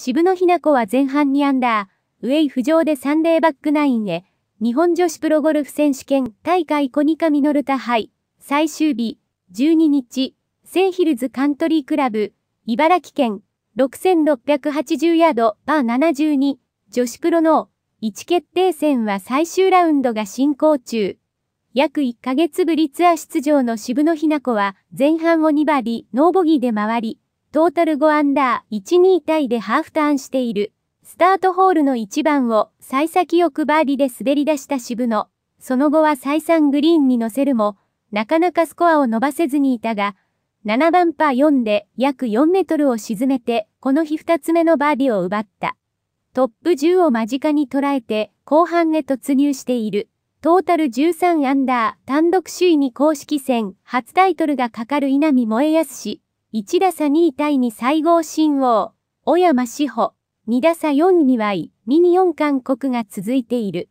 渋野日向子は前半2アンダー、ウェイ浮上でサンデーバックナインへ、日本女子プロゴルフ選手権大会コニカミノルタ杯、最終日、12日、セイヒルズカントリークラブ、茨城県、6680ヤード、パー72、女子プロの1決定戦は最終ラウンドが進行中。約1ヶ月ぶりツアー出場の渋野日向子は前半を2バディ、ノーボギーで回り、トータル5アンダー、1-2体でハーフターンしている。スタートホールの1番を幸先よくバーディで滑り出した渋野。その後は再三グリーンに乗せるも、なかなかスコアを伸ばせずにいたが、7番パー4で約4メートルを沈めて、この日2つ目のバーディを奪った。トップ10を間近に捉えて、後半へ突入している。トータル13アンダー、単独首位に公式戦、初タイトルがかかる稲見萌康氏。1打差2位タイに西郷新王、小山志保、2打差4位にはミニ4韓国が続いている。